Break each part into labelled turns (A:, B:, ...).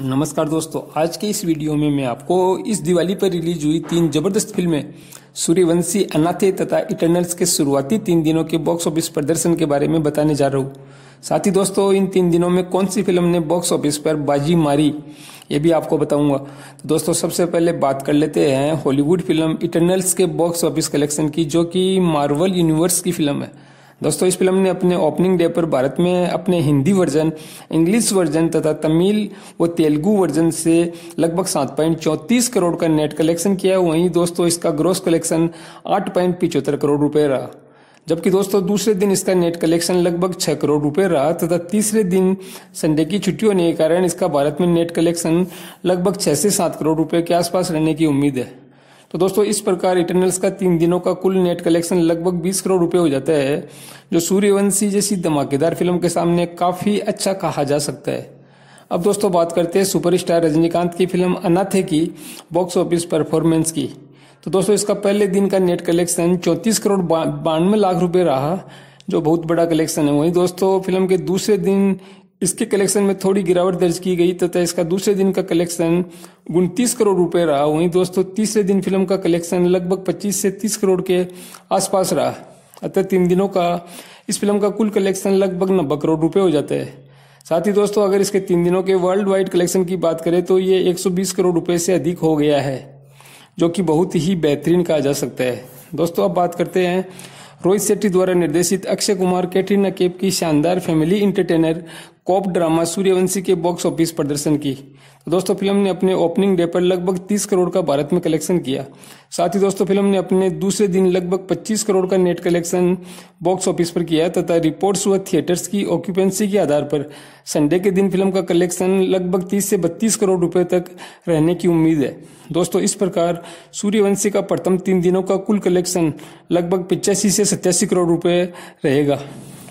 A: नमस्कार दोस्तों आज के इस वीडियो में मैं आपको इस दिवाली पर रिलीज हुई तीन जबरदस्त फिल्में सूर्यवंशी अनाथे तथा इटर्नल्स के शुरुआती तीन दिनों के बॉक्स ऑफिस प्रदर्शन के बारे में बताने जा रहा हूँ साथ ही दोस्तों इन तीन दिनों में कौन सी फिल्म ने बॉक्स ऑफिस पर बाजी मारी ये भी आपको बताऊंगा तो दोस्तों सबसे पहले बात कर लेते हैं हॉलीवुड फिल्म इटर्नल्स के बॉक्स ऑफिस कलेक्शन की जो कि मार्वल यूनिवर्स की फिल्म है दोस्तों इस फिल्म ने अपने ओपनिंग डे पर भारत में अपने हिंदी वर्जन इंग्लिश वर्जन तथा तमिल व तेलुगु वर्जन से लगभग सात पॉइंट चौंतीस करोड़ का नेट कलेक्शन किया वहीं दोस्तों इसका ग्रोस कलेक्शन आठ पॉइंट पिचहत्तर करोड़ रुपए रहा जबकि दोस्तों दूसरे दिन इसका नेट कलेक्शन लगभग छह करोड़ रुपए रहा तथा तीसरे दिन संडे की छुट्टी होने के कारण इसका भारत में नेट कलेक्शन लगभग छह से सात करोड़ रुपए के आसपास रहने की उम्मीद है तो दोस्तों इस प्रकार इटर्नल्स का तीन दिनों का कुल नेट कलेक्शन लगभग 20 करोड़ रुपए हो जाता है जो सूर्यवंशी जैसी धमाकेदार फिल्म के सामने काफी अच्छा कहा जा सकता है अब दोस्तों बात करते हैं सुपरस्टार रजनीकांत की फिल्म अनाथे की बॉक्स ऑफिस परफॉर्मेंस की तो दोस्तों इसका पहले दिन का नेट कलेक्शन चौंतीस करोड़ बानवे लाख रुपए रहा जो बहुत बड़ा कलेक्शन है वहीं दोस्तों फिल्म के दूसरे दिन इसके कलेक्शन में थोड़ी गिरावट दर्ज की गई तथा इसका दूसरे दिन का कलेक्शन उनतीस करोड़ रुपए रहा वहीं दोस्तों तीसरे दिन फिल्म का कलेक्शन लगभग 25 से 30 करोड़ के आसपास रहा अतः तीन दिनों का इस फिल्म का कुल कलेक्शन लगभग नब्बे करोड़ रुपए हो जाता है साथ ही दोस्तों अगर इसके तीन दिनों के वर्ल्ड वाइड कलेक्शन की बात करें तो ये एक करोड़ रुपये से अधिक हो गया है जो कि बहुत ही बेहतरीन कहा जा सकता है दोस्तों अब बात करते हैं रोहित शेट्टी द्वारा निर्देशित अक्षय कुमार कैटरीना केप की शानदार family entertainer cop drama Sooryavanshi के बॉक्स ऑफिस प्रदर्शन की तो दोस्तों फिल्म ने अपने ओपनिंग डे पर लगभग 30 करोड़ का भारत में कलेक्शन किया साथ ही दोस्तों फिल्म ने अपने दूसरे दिन लगभग 25 करोड़ का नेट कलेक्शन बॉक्स ऑफिस पर किया तथा रिपोर्ट्स व थिएटर्स की ऑक्यूपेंसी के आधार पर संडे के दिन फिल्म का कलेक्शन लगभग 30 से 32 करोड़ रुपए तक रहने की उम्मीद है दोस्तों इस प्रकार सूर्यवंशी का प्रथम तीन दिनों का कुल कलेक्शन लगभग पिचासी से सत्यासी करोड़ रुपये रहेगा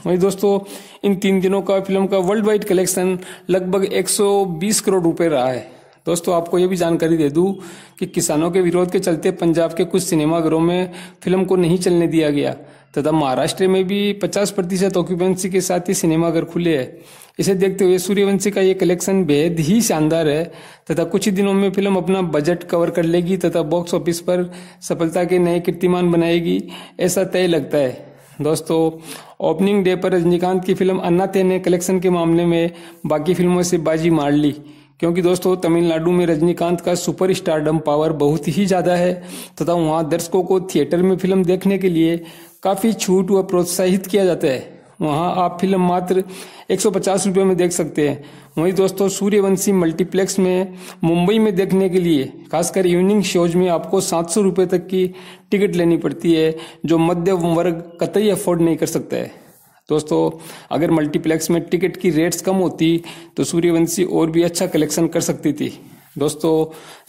A: वही दोस्तों इन तीन दिनों का फिल्म का वर्ल्ड वाइड कलेक्शन लगभग 120 करोड़ रुपए रहा है दोस्तों आपको यह भी जानकारी दे दूं कि किसानों के विरोध के चलते पंजाब के कुछ सिनेमाघरों में फिल्म को नहीं चलने दिया गया तथा महाराष्ट्र में भी 50 प्रतिशत ऑक्यूपेंसी के साथ ही सिनेमाघर खुले हैं इसे देखते हुए सूर्यवंशी का ये कलेक्शन बेहद ही शानदार है तथा कुछ ही दिनों में फिल्म अपना बजट कवर कर लेगी तथा बॉक्स ऑफिस पर सफलता के नए कीर्तिमान बनाएगी ऐसा तय लगता है दोस्तों ओपनिंग डे पर रजनीकांत की फिल्म ते ने कलेक्शन के मामले में बाकी फिल्मों से बाजी मार ली क्योंकि दोस्तों तमिलनाडु में रजनीकांत का सुपर स्टारडम पावर बहुत ही ज़्यादा है तथा वहाँ दर्शकों को थिएटर में फिल्म देखने के लिए काफ़ी छूट व प्रोत्साहित किया जाता है वहाँ आप फिल्म मात्र एक सौ में देख सकते हैं वहीं दोस्तों सूर्यवंशी मल्टीप्लेक्स में मुंबई में देखने के लिए खासकर इवनिंग शोज में आपको सात सौ तक की टिकट लेनी पड़ती है जो मध्य वर्ग कतई अफोर्ड नहीं कर सकता है दोस्तों अगर मल्टीप्लेक्स में टिकट की रेट्स कम होती तो सूर्यवंशी और भी अच्छा कलेक्शन कर सकती थी दोस्तों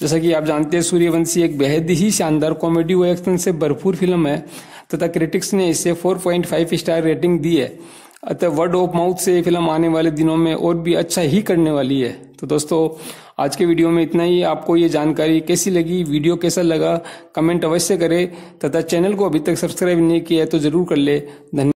A: जैसा कि आप जानते हैं सूर्यवंशी एक बेहद ही शानदार कॉमेडी व एक्शन से भरपूर फिल्म है तथा क्रिटिक्स ने इसे 4.5 स्टार रेटिंग दी है अतः वर्ड ऑफ माउथ से फिल्म आने वाले दिनों में और भी अच्छा ही करने वाली है तो दोस्तों आज के वीडियो में इतना ही आपको ये जानकारी कैसी लगी वीडियो कैसा लगा कमेंट अवश्य करें तथा चैनल को अभी तक सब्सक्राइब नहीं किया है तो जरूर कर ले धन्यवाद